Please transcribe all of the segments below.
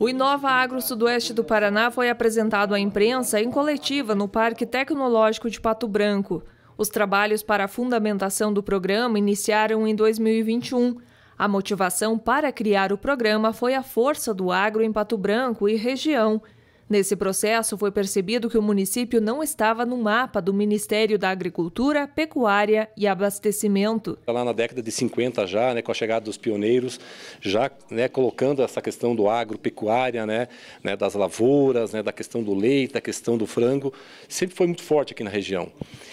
O Inova Agro Sudoeste do Paraná foi apresentado à imprensa em coletiva no Parque Tecnológico de Pato Branco. Os trabalhos para a fundamentação do programa iniciaram em 2021. A motivação para criar o programa foi a força do agro em Pato Branco e região – Nesse processo, foi percebido que o município não estava no mapa do Ministério da Agricultura, Pecuária e Abastecimento. Tá lá na década de 50 já, né, com a chegada dos pioneiros, já né, colocando essa questão do agro, pecuária, né, né, das lavouras, né, da questão do leite, da questão do frango, sempre foi muito forte aqui na região.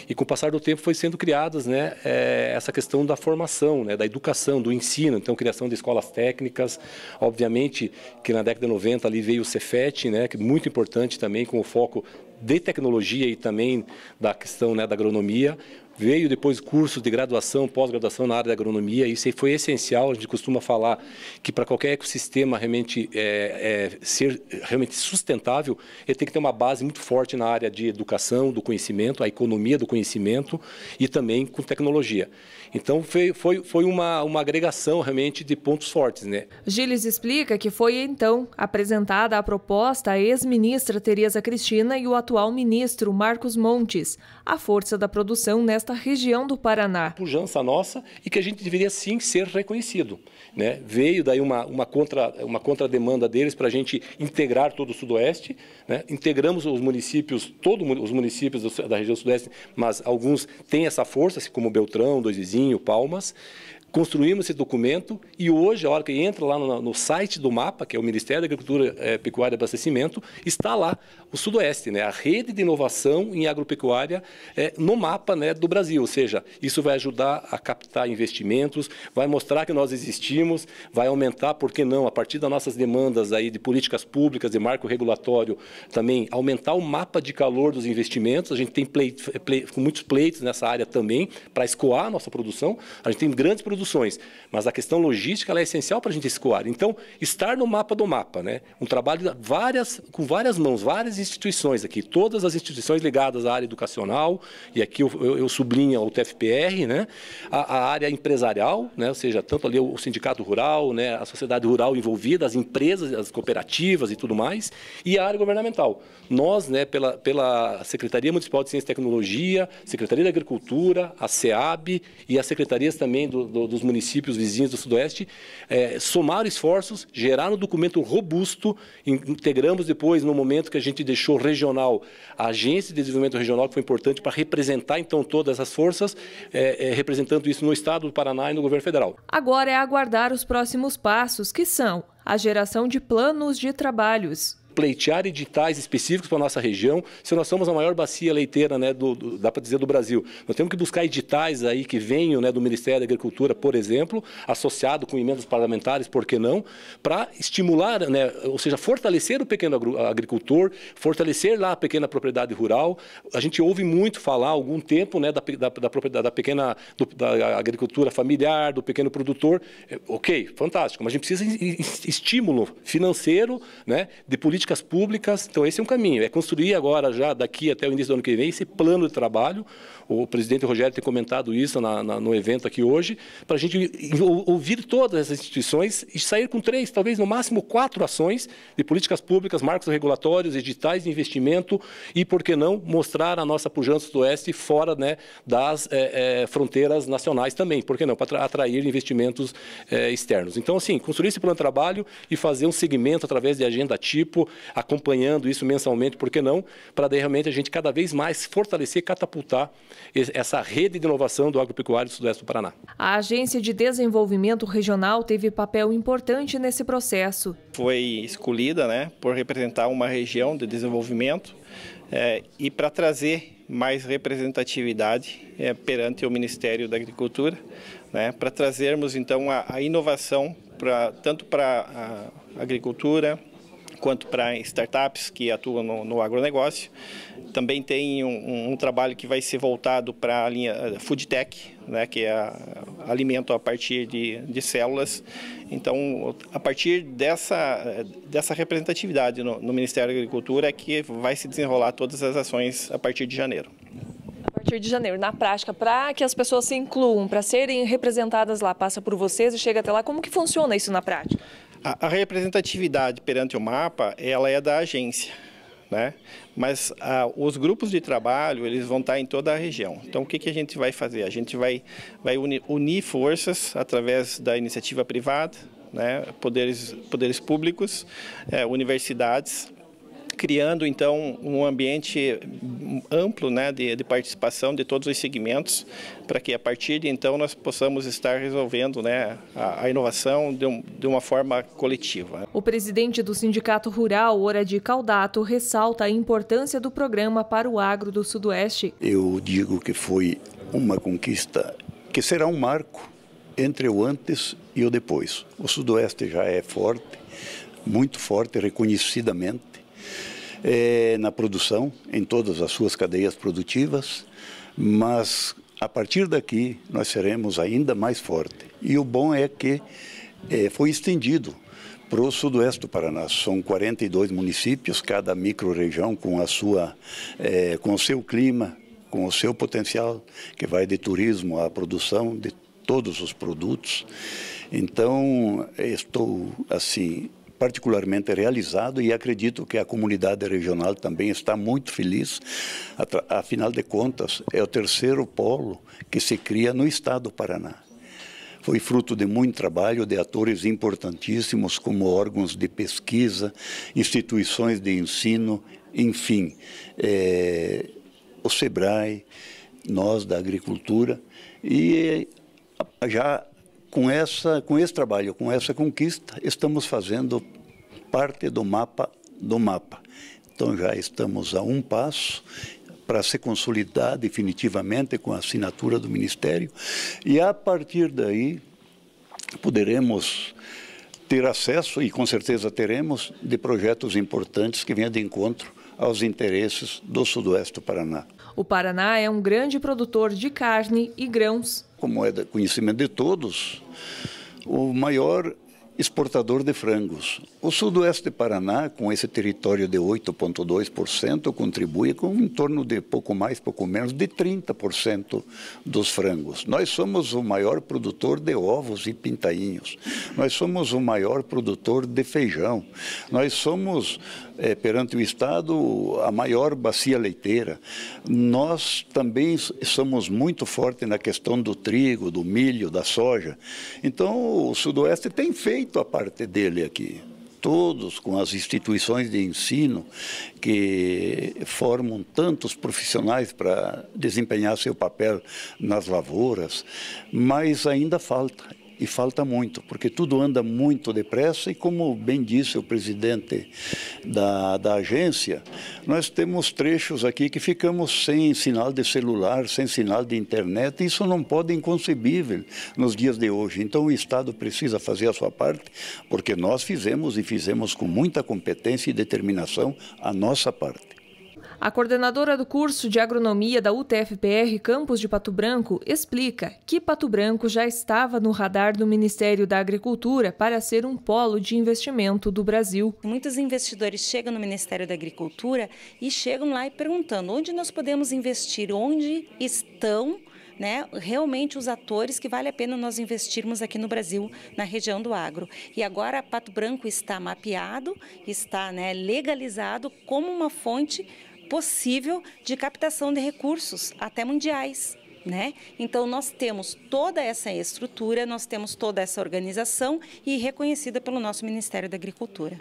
E com o passar do tempo foi sendo criadas né, é, essa questão da formação, né, da educação, do ensino, então criação de escolas técnicas, obviamente que na década de 90 ali veio o Cefet, né, que muito muito importante também, com o foco de tecnologia e também da questão né, da agronomia, Veio depois cursos de graduação, pós-graduação na área da agronomia, isso aí foi essencial. A gente costuma falar que para qualquer ecossistema realmente é, é, ser realmente sustentável, ele tem que ter uma base muito forte na área de educação, do conhecimento, a economia do conhecimento e também com tecnologia. Então foi, foi, foi uma, uma agregação realmente de pontos fortes. Né? Gilles explica que foi então apresentada a proposta à ex-ministra Tereza Cristina e o atual ministro Marcos Montes, a força da produção nesta desta região do Paraná. Pujança nossa e que a gente deveria sim ser reconhecido. Né? Veio daí uma, uma, contra, uma demanda deles para a gente integrar todo o Sudoeste. Né? Integramos os municípios, todos os municípios da região Sudoeste, mas alguns têm essa força, assim como Beltrão, Dois Vizinhos, Palmas. Construímos esse documento e hoje, a hora que entra lá no, no site do MAPA, que é o Ministério da Agricultura, é, Pecuária e Abastecimento, está lá o Sudoeste, né, a rede de inovação em agropecuária é, no mapa né, do Brasil. Ou seja, isso vai ajudar a captar investimentos, vai mostrar que nós existimos, vai aumentar, por que não, a partir das nossas demandas aí de políticas públicas, de marco regulatório, também aumentar o mapa de calor dos investimentos. A gente tem pleito, eh, pleito, muitos pleitos nessa área também para escoar a nossa produção. A gente tem grandes produções soluções, mas a questão logística é essencial para a gente escoar. Então, estar no mapa do mapa, né? um trabalho várias, com várias mãos, várias instituições aqui, todas as instituições ligadas à área educacional, e aqui eu, eu, eu sublinho o TFPR, né? a, a área empresarial, né? ou seja, tanto ali o sindicato rural, né? a sociedade rural envolvida, as empresas, as cooperativas e tudo mais, e a área governamental. Nós, né, pela, pela Secretaria Municipal de Ciência e Tecnologia, Secretaria da Agricultura, a SEAB e as secretarias também do, do dos municípios vizinhos do Sudoeste, é, somaram esforços, geraram um documento robusto, integramos depois, no momento que a gente deixou regional, a Agência de Desenvolvimento Regional, que foi importante para representar então todas as forças, é, é, representando isso no Estado do Paraná e no Governo Federal. Agora é aguardar os próximos passos, que são a geração de planos de trabalhos pleitear editais específicos para a nossa região, se nós somos a maior bacia leiteira, né, do, do, dá para dizer, do Brasil. Nós temos que buscar editais aí que venham né, do Ministério da Agricultura, por exemplo, associado com emendas parlamentares, por que não, para estimular, né, ou seja, fortalecer o pequeno agricultor, fortalecer lá a pequena propriedade rural. A gente ouve muito falar há algum tempo né, da, da, da propriedade da pequena do, da agricultura familiar, do pequeno produtor. É, ok, fantástico, mas a gente precisa de estímulo financeiro, né, de política políticas públicas. Então, esse é um caminho. É construir agora, já daqui até o início do ano que vem, esse plano de trabalho. O presidente Rogério tem comentado isso na, na, no evento aqui hoje, para a gente ouvir todas essas instituições e sair com três, talvez no máximo quatro ações de políticas públicas, marcos regulatórios, editais de investimento e, por que não, mostrar a nossa pujança do Oeste fora né, das é, é, fronteiras nacionais também, por que não, para atrair investimentos é, externos. Então, assim, construir esse plano de trabalho e fazer um segmento através de agenda tipo, acompanhando isso mensalmente, por que não? Para realmente a gente cada vez mais fortalecer, catapultar essa rede de inovação do agropecuário do Sudeste do Paraná. A Agência de Desenvolvimento Regional teve papel importante nesse processo. Foi escolhida né, por representar uma região de desenvolvimento é, e para trazer mais representatividade é, perante o Ministério da Agricultura, né, para trazermos então a, a inovação pra, tanto para a agricultura, quanto para startups que atuam no, no agronegócio. Também tem um, um, trabalho que vai ser voltado para a linha eh, foodtech, né, que é a, alimento a partir de, de células. Então, a partir dessa, eh, dessa representatividade no, no Ministério da Agricultura é que vai se desenrolar todas as ações a partir de janeiro A partir de janeiro, na prática, para que as pessoas se incluam, para serem representadas lá, passa por vocês e chega até lá. Como que funciona isso na prática? A, a representatividade perante o mapa, ela é da agência. Né? Mas os grupos de trabalho eles vão estar em toda a região. Então o que, que a gente vai fazer? A gente vai, vai unir, unir forças através da iniciativa privada, né? poderes, poderes públicos, eh, universidades criando então um ambiente amplo né, de, de participação de todos os segmentos, para que a partir de então nós possamos estar resolvendo né, a, a inovação de, um, de uma forma coletiva. O presidente do Sindicato Rural, Ora de Caldato, ressalta a importância do programa para o agro do Sudoeste. Eu digo que foi uma conquista que será um marco entre o antes e o depois. O Sudoeste já é forte, muito forte, reconhecidamente é, na produção, em todas as suas cadeias produtivas, mas a partir daqui nós seremos ainda mais forte. E o bom é que é, foi estendido para o sudoeste do Paraná. São 42 municípios, cada microrregião com a sua, é, com o seu clima, com o seu potencial, que vai de turismo à produção de todos os produtos. Então, estou assim particularmente realizado e acredito que a comunidade regional também está muito feliz. Afinal de contas, é o terceiro polo que se cria no estado do Paraná foi fruto de muito trabalho de atores importantíssimos, como órgãos de pesquisa, instituições de ensino, enfim, é, o SEBRAE, nós da agricultura, e é, já com, essa, com esse trabalho, com essa conquista, estamos fazendo parte do mapa do mapa. Então já estamos a um passo para se consolidar definitivamente com a assinatura do Ministério e a partir daí poderemos ter acesso, e com certeza teremos, de projetos importantes que venham de encontro aos interesses do sudoeste do Paraná. O Paraná é um grande produtor de carne e grãos como é conhecimento de todos, o maior exportador de frangos. O sudoeste do Paraná, com esse território de 8,2%, contribui com em torno de pouco mais, pouco menos, de 30% dos frangos. Nós somos o maior produtor de ovos e pintainhos. Nós somos o maior produtor de feijão. Nós somos é, perante o Estado, a maior bacia leiteira. Nós também somos muito fortes na questão do trigo, do milho, da soja. Então, o Sudoeste tem feito a parte dele aqui todos, com as instituições de ensino que formam tantos profissionais para desempenhar seu papel nas lavouras, mas ainda falta e falta muito, porque tudo anda muito depressa e, como bem disse o presidente da, da agência, nós temos trechos aqui que ficamos sem sinal de celular, sem sinal de internet, e isso não pode ser é inconcebível nos dias de hoje. Então o Estado precisa fazer a sua parte, porque nós fizemos e fizemos com muita competência e determinação a nossa parte. A coordenadora do curso de agronomia da UTFPR Campos de Pato Branco explica que Pato Branco já estava no radar do Ministério da Agricultura para ser um polo de investimento do Brasil. Muitos investidores chegam no Ministério da Agricultura e chegam lá e perguntando onde nós podemos investir, onde estão né, realmente os atores que vale a pena nós investirmos aqui no Brasil, na região do agro. E agora Pato Branco está mapeado, está né, legalizado como uma fonte possível de captação de recursos, até mundiais. Né? Então, nós temos toda essa estrutura, nós temos toda essa organização e reconhecida pelo nosso Ministério da Agricultura.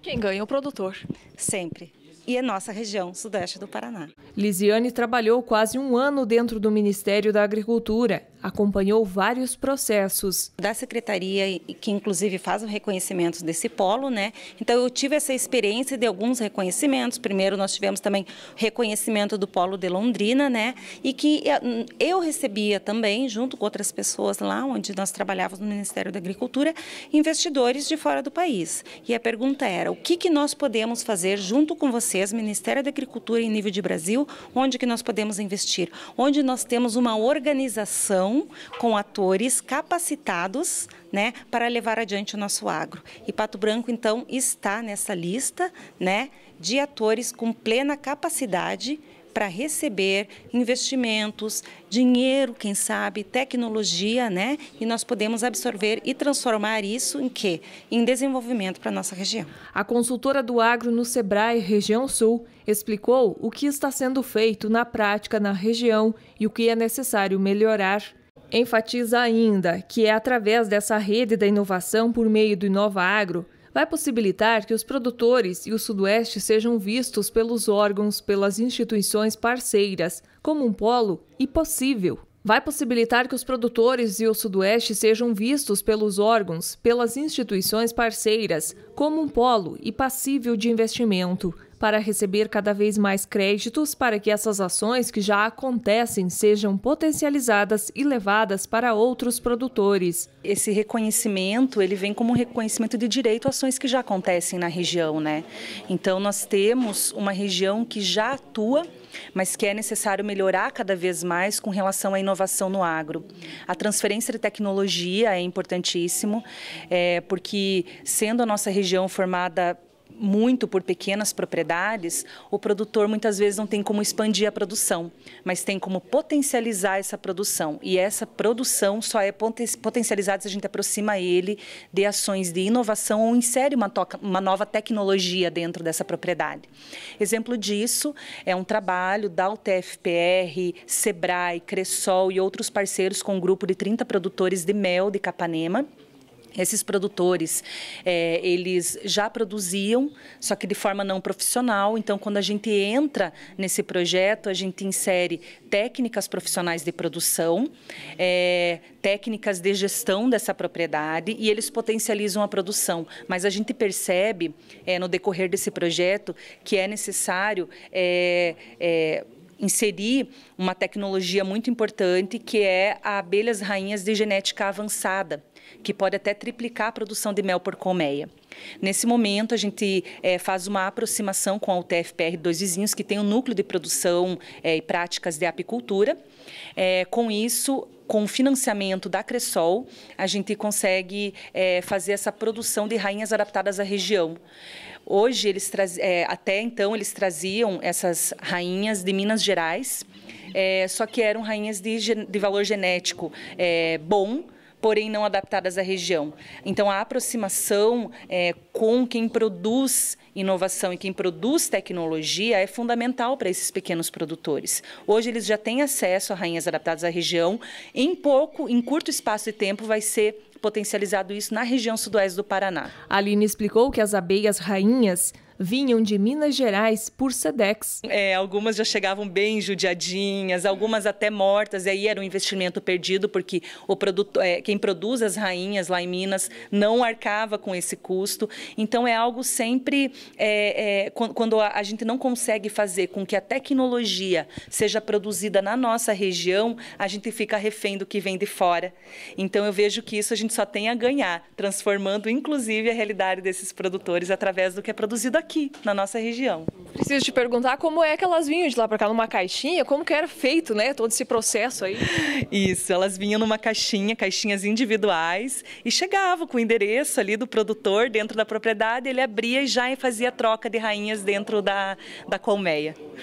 Quem ganha é o produtor. Sempre e a é nossa região, sudeste do Paraná. Lisiane trabalhou quase um ano dentro do Ministério da Agricultura acompanhou vários processos. Da secretaria, que inclusive faz o reconhecimento desse polo, né? Então eu tive essa experiência de alguns reconhecimentos. Primeiro nós tivemos também reconhecimento do polo de Londrina, né? E que eh, eu recebia também, junto com outras pessoas lá, onde nós trabalhávamos no Ministério da Agricultura, investidores de fora do país. E a pergunta era, o que, que nós podemos fazer junto com vocês, Ministério da Agricultura em nível de Brasil, onde que nós podemos investir? Onde nós temos uma organização com atores capacitados né, para levar adiante o nosso agro. E Pato Branco, então, está nessa lista né, de atores com plena capacidade para receber investimentos, dinheiro, quem sabe, tecnologia, né? E nós podemos absorver e transformar isso em quê? Em desenvolvimento para a nossa região. A consultora do agro no Sebrae Região Sul explicou o que está sendo feito na prática na região e o que é necessário melhorar Enfatiza ainda que é através dessa rede da inovação por meio do Inova Agro vai possibilitar que os produtores e o Sudoeste sejam vistos pelos órgãos, pelas instituições parceiras, como um polo e possível. Vai possibilitar que os produtores e o Sudoeste sejam vistos pelos órgãos, pelas instituições parceiras, como um polo e passível de investimento para receber cada vez mais créditos para que essas ações que já acontecem sejam potencializadas e levadas para outros produtores. Esse reconhecimento, ele vem como um reconhecimento de direito a ações que já acontecem na região, né? Então nós temos uma região que já atua mas que é necessário melhorar cada vez mais com relação à inovação no agro. A transferência de tecnologia é importantíssimo, é, porque sendo a nossa região formada muito por pequenas propriedades, o produtor muitas vezes não tem como expandir a produção, mas tem como potencializar essa produção. E essa produção só é potencializada se a gente aproxima ele de ações de inovação ou insere uma, toca, uma nova tecnologia dentro dessa propriedade. Exemplo disso é um trabalho da UTFPR, SEBRAE, Cressol e outros parceiros com um grupo de 30 produtores de mel de Capanema esses produtores, é, eles já produziam, só que de forma não profissional. Então, quando a gente entra nesse projeto, a gente insere técnicas profissionais de produção, é, técnicas de gestão dessa propriedade e eles potencializam a produção. Mas a gente percebe, é, no decorrer desse projeto, que é necessário é, é, inserir uma tecnologia muito importante que é a abelhas rainhas de genética avançada, que pode até triplicar a produção de mel por colmeia. Nesse momento, a gente é, faz uma aproximação com a UTFPR Dois Vizinhos, que tem um núcleo de produção é, e práticas de apicultura. É, com isso, com o financiamento da Cressol, a gente consegue fazer essa produção de rainhas adaptadas à região. Hoje, eles traz, é, até então, eles traziam essas rainhas de Minas Gerais, é, só que eram rainhas de, de valor genético é, bom, porém não adaptadas à região. Então, a aproximação é, com quem produz inovação e quem produz tecnologia é fundamental para esses pequenos produtores. Hoje, eles já têm acesso a rainhas adaptadas à região. Em pouco, em curto espaço de tempo, vai ser potencializado isso na região sudoeste do Paraná. A Aline explicou que as abelhas rainhas vinham de Minas Gerais por SEDEX. É, algumas já chegavam bem judiadinhas, algumas até mortas, e aí era um investimento perdido, porque o produto, é, quem produz as rainhas lá em Minas não arcava com esse custo. Então é algo sempre, é, é, quando a gente não consegue fazer com que a tecnologia seja produzida na nossa região, a gente fica refém do que vem de fora. Então eu vejo que isso a gente só tem a ganhar, transformando inclusive a realidade desses produtores através do que é produzido aqui aqui, na nossa região. Preciso te perguntar como é que elas vinham de lá para cá, numa caixinha? Como que era feito, né, todo esse processo aí? Isso, elas vinham numa caixinha, caixinhas individuais, e chegavam com o endereço ali do produtor dentro da propriedade, ele abria e já fazia troca de rainhas dentro da, da colmeia.